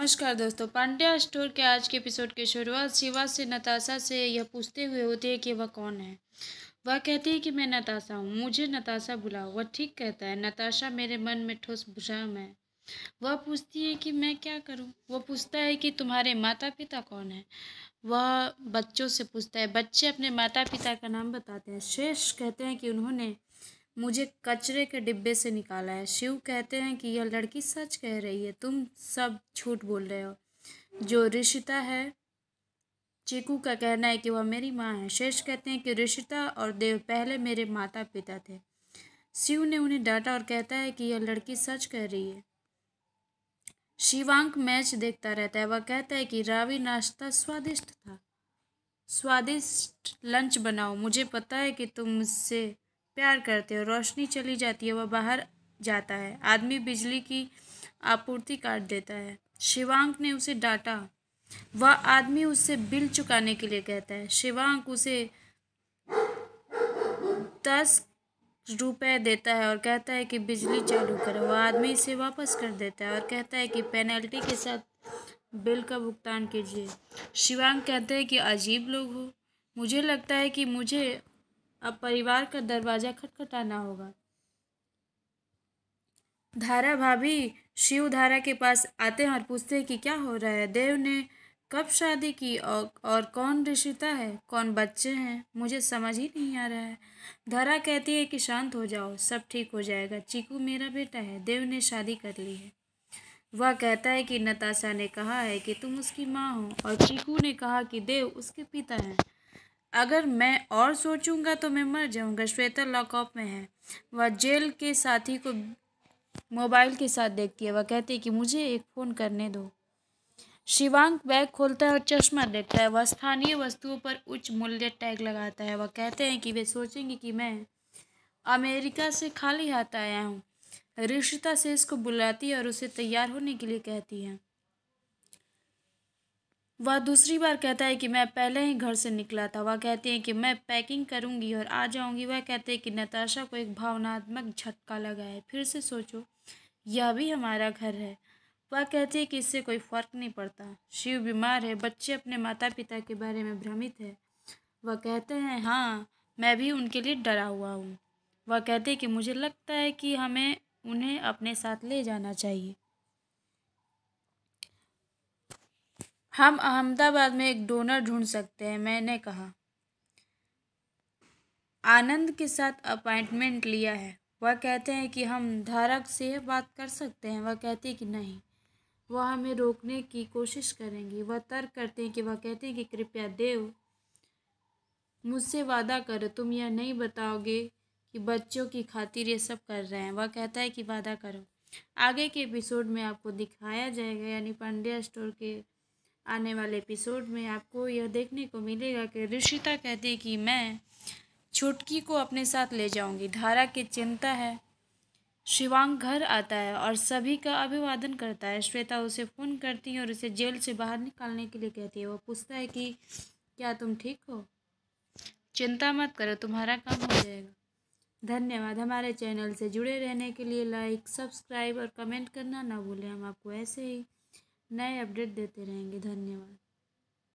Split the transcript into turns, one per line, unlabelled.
नमस्कार दोस्तों पांड्या स्टोर के आज के एपिसोड की शुरुआत शिवा से नताशा से यह पूछते हुए होती है कि वह कौन है वह कहती है कि मैं नताशा हूँ मुझे नताशा बुलाओ वह ठीक कहता है नताशा मेरे मन में ठोस भुजाम है वह पूछती है कि मैं क्या करूँ वह पूछता है कि तुम्हारे माता पिता कौन है वह बच्चों से पूछता है बच्चे अपने माता पिता का नाम बताते हैं शेष कहते हैं कि उन्होंने मुझे कचरे के डिब्बे से निकाला है शिव कहते हैं कि यह लड़की सच कह रही है तुम सब झूठ बोल रहे हो जो रिशिता है चीकू का कहना है कि वह मेरी माँ है शेष कहते हैं कि रिशिता और देव पहले मेरे माता पिता थे शिव ने उन्हें डांटा और कहता है कि यह लड़की सच कह रही है शिवांक मैच देखता रहता है वह कहता है कि रावी नाश्ता स्वादिष्ट था स्वादिष्ट लंच बनाओ मुझे पता है कि तुम मुझसे प्यार करते हो रोशनी चली जाती है वह बाहर जाता है आदमी बिजली की आपूर्ति काट देता है शिवांक ने उसे डांटा वह आदमी उससे बिल चुकाने के लिए कहता है शिवांक उसे दस रुपए देता है और कहता है कि बिजली चालू करो वह आदमी इसे वापस कर देता है और कहता है कि पेनल्टी के साथ बिल का भुगतान कीजिए शिवांग कहते हैं कि अजीब लोग हो मुझे लगता है कि मुझे अब परिवार का दरवाज़ा खटखटाना होगा धारा भाभी शिव धारा के पास आते हैं और पूछते हैं कि क्या हो रहा है देव ने कब शादी की और, और कौन रिश्ता है कौन बच्चे हैं मुझे समझ ही नहीं आ रहा है धारा कहती है कि शांत हो जाओ सब ठीक हो जाएगा चीकू मेरा बेटा है देव ने शादी कर ली है वह कहता है कि नताशा ने कहा है कि तुम उसकी माँ हो और चीकू ने कहा कि देव उसके पिता हैं अगर मैं और सोचूंगा तो मैं मर जाऊंगा श्वेता लॉकअप में है वह जेल के साथी को मोबाइल के साथ देखती है वह कहती है कि मुझे एक फ़ोन करने दो शिवांग बैग खोलता है और चश्मा देखता है वह स्थानीय वस्तुओं पर उच्च मूल्य टैग लगाता है वह कहते हैं कि वे सोचेंगे कि मैं अमेरिका से खाली हाथ आया हूँ रिश्ता से इसको बुलाती है और उसे तैयार होने के लिए कहती है वह दूसरी बार कहता है कि मैं पहले ही घर से निकला था वह कहती है कि मैं पैकिंग करूंगी और आ जाऊंगी वह कहते हैं कि नताशा को एक भावनात्मक झटका लगा है फिर से सोचो यह भी हमारा घर है वह कहती है कि इससे कोई फर्क नहीं पड़ता शिव बीमार है बच्चे अपने माता पिता के बारे में भ्रमित है वह कहते हैं हाँ मैं भी उनके लिए डरा हुआ हूँ वह कहते हैं कि मुझे लगता है कि हमें उन्हें अपने साथ ले जाना चाहिए हम अहमदाबाद में एक डोनर ढूंढ सकते हैं मैंने कहा आनंद के साथ अपॉइंटमेंट लिया है वह कहते हैं कि हम धारक से बात कर सकते हैं वह कहते हैं कि नहीं वह हमें रोकने की कोशिश करेंगी वह तर्क करते हैं कि वह कहते हैं कि कृपया देव मुझसे वादा करो तुम यह नहीं बताओगे कि बच्चों की खातिर ये सब कर रहे हैं वह कहता है कि वादा करो आगे के एपिसोड में आपको दिखाया जाएगा यानी पांड्या स्टोर के आने वाले एपिसोड में आपको यह देखने को मिलेगा कि ऋषिता कहती है कि मैं छुटकी को अपने साथ ले जाऊंगी धारा की चिंता है शिवांग घर आता है और सभी का अभिवादन करता है श्वेता उसे फ़ोन करती है और उसे जेल से बाहर निकालने के लिए कहती है वो पूछता है कि क्या तुम ठीक हो चिंता मत करो तुम्हारा काम हो जाएगा धन्यवाद हमारे चैनल से जुड़े रहने के लिए लाइक सब्सक्राइब और कमेंट करना ना भूलें हम आपको ऐसे ही नए अपडेट देते रहेंगे धन्यवाद